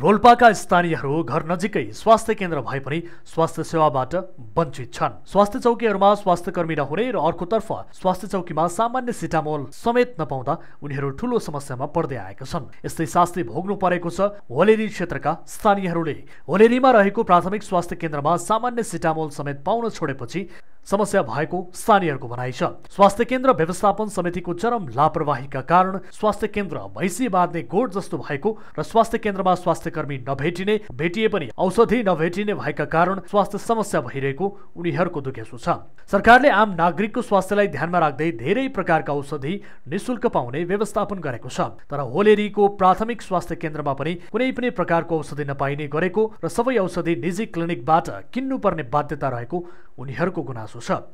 रोल्पाका स्थानीयहरू घर नजिकै स्वास्थ्य केन्द्र भए पनि स्वास्थ्य सेवाबाट वञ्चित छन् स्वास्थ्य चौकीहरूमा स्वास्थ्य कर्मी नहुने र अर्कोतर्फ स्वास्थ्य चौकीमा सामान्य सिटामोल समेत नपाउँदा उनीहरू ठूलो समस्यामा पर्दै आएका छन् यस्तै शास्ति भोग्नु परेको छ होलेरी क्षेत्रका स्थानीयहरूले होलेरीमा रहेको प्राथमिक स्वास्थ्य केन्द्रमा सामान्य सिटामोल समेत पाउन छोडेपछि समस्या भएको स्थानीयहरूको भनाइ छ स्वास्थ्य केन्द्र व्यवस्थापन समितिको चरम लापरवाहीका कारण स्वास्थ्य केन्द्र भैँसी बाँध्ने गोड जस्तो भएको र स्वास्थ्य केन्द्रमा स्वास्थ्य कर्मी नभेटिने भेटिए पनि औषधि नभेटिने भएका कारण स्वास्थ्य समस्या भइरहेको उनीहरूको दुखेसो छ सरकारले आम नागरिकको स्वास्थ्यलाई ध्यानमा राख्दै धेरै प्रकारका औषधि निशुल्क पाउने व्यवस्थापन गरेको छ तर होलेरीको प्राथमिक स्वास्थ्य केन्द्रमा पनि कुनै पनि प्रकारको औषधि नपाइने गरेको र सबै औषधि निजी क्लिनिकबाट किन्नुपर्ने बाध्यता रहेको उनीहरूको गुनासो Jesusa.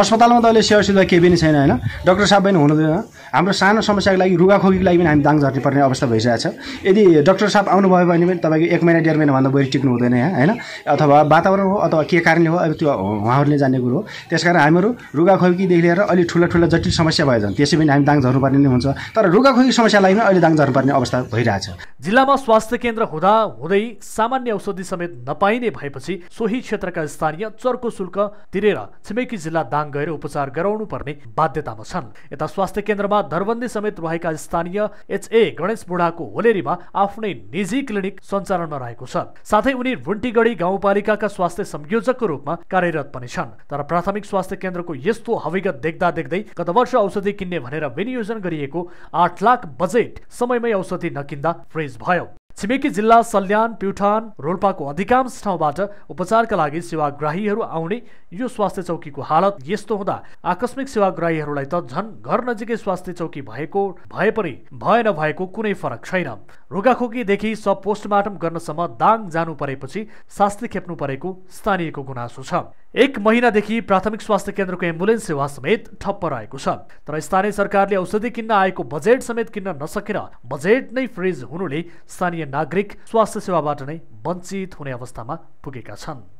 अस्पतालमा त अहिले सेवा सुविधा केही पनि छैन होइन डक्टर साहब पनि हुनुहुँदैन हाम्रो सानो समस्याको लागि रुगाखोकीको लागि पनि हामी दाङ झर्नुपर्ने अवस्था भइसकेको छ यदि डक्टर साहब आउनुभयो भने पनि तपाईँको एक महिना डेढ महिनाभन्दा बढी टिक्नु हुँदैन यहाँ होइन अथवा वातावरण हो अथवा के कारणले हो अब त्यो उहाँहरूले जाने कुरो हो त्यस कारण हामीहरू रुगाखोकीदेखि लिएर अलि ठुला ठुला जटिल समस्या भयो भने त्यसै पनि हामी दाङ झर्नुपर्ने नै हुन्छ तर रुगाखोकी समस्यालाई पनि अहिले दाङ झर्नुपर्ने अवस्था भइरहेछ जिल्लामा स्वास्थ्य केन्द्र हुँदा हुँदै सामान्य औषधि समेत नपाइने भएपछि सोही क्षेत्रका स्थानीय चर्को शुल्क तिरेर छिमेकी जिल्ला दाङ गएर उपचार गराउनु पर्ने बाध्यतामा छन् यता स्वास्थ्य केन्द्रमा धरबन्दी समेत रहेका स्थानीय एचए गणेश बुढाको होलेरीमा आफ्नै निजी क्लिनिक सञ्चालनमा रहेको छ साथै उनी रुन्टीगढी गाउँपालिकाका स्वास्थ्य संयोजकको रूपमा कार्यरत पनि छन् तर प्राथमिक स्वास्थ्य केन्द्रको यस्तो हविगत देख्दा देख्दै गत वर्ष औषधि किन्ने भनेर विनियोजन गरिएको आठ लाख बजेट समयमै औषधि नकिन्दा फ्रिज भयो छिमेकी जिल्ला सल्यान प्युठान रोल्पाको अधिकांश ठाउँबाट उपचारका लागि सेवाग्राहीहरू आउने यो स्वास्थ्य चौकीको हालत यस्तो हुँदा आकस्मिक सेवाग्राहीहरूलाई त झन् घर नजिकै स्वास्थ्य चौकी भएको भए पनि भए नभएको कुनै फरक छैन रुगाखोकीदेखि सब पोस्टमार्टम गर्नसम्म दाङ जानु परेपछि शास्त्री खेप्नु परेको स्थानीयको गुनासो छ एक महिनादेखि प्राथमिक स्वास्थ्य केन्द्रको एम्बुलेन्स सेवा समेत ठप्प रहेको छ तर स्थानीय सरकारले औषधि किन्न आएको बजेट समेत किन्न नसकेर बजेट नै फ्रिज हुनुले स्थानीय नागरिक स्वास्थ्य सेवाबाट नै वञ्चित हुने अवस्थामा पुगेका छन्